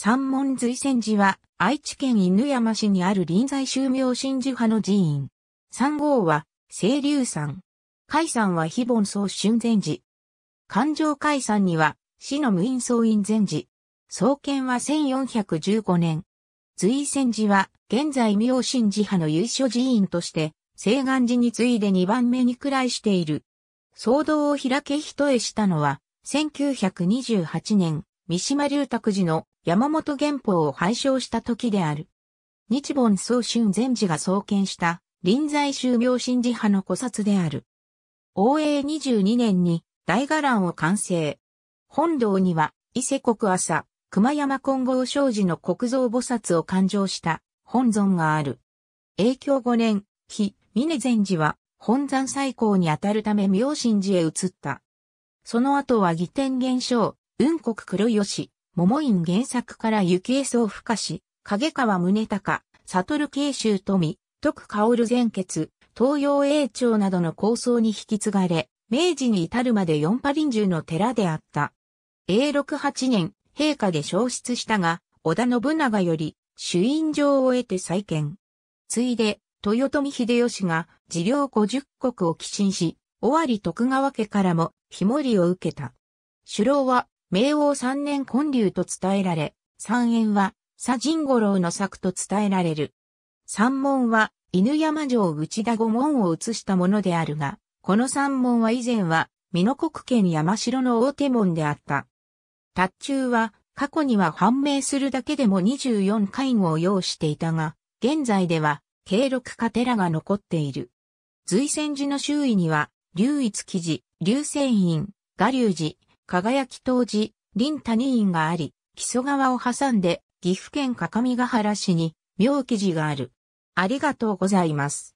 三門随仙寺は、愛知県犬山市にある臨済宗明神寺派の寺院。三号は、清流山。海山は非凡宗春禅寺。環状海山には、市の無印総院禅寺。創建は1415年。随仙寺は、現在明神寺派の優緒寺院として、西岸寺に次いで2番目に位らしている。騒動を開け一重したのは、1928年、三島龍卓寺の山本玄宝を廃称した時である。日本宗春禅寺が創建した臨済宗明神寺派の古刹である。応永22年に大伽藍を完成。本堂には伊勢国朝、熊山金剛商事の国蔵菩薩を勘定した本尊がある。永享5年、日、峰禅寺は本山最高にあたるため明神寺へ移った。その後は義天元象。雲国黒吉、桃院原作から雪江総深し、影川宗隆、悟慶州富、徳薫前傑、東洋英朝などの構想に引き継がれ、明治に至るまで四波林中の寺であった。永禄八年、陛下で消失したが、織田信長より、主因状を得て再建。ついで、豊臣秀吉が、治療五十国を寄進し、尾張徳川家からも、ひもりを受けた。首老は、明王三年建立と伝えられ、三縁は左神五郎の作と伝えられる。三門は犬山城内田五門を移したものであるが、この三門は以前は、美濃国県山城の大手門であった。達中は、過去には判明するだけでも24介護を要していたが、現在では、経6か寺が残っている。随戦寺の周囲には、龍一記寺、龍仙院、画龍寺、輝き当時、林谷院があり、木曽川を挟んで岐阜県各務原市に妙記寺がある。ありがとうございます。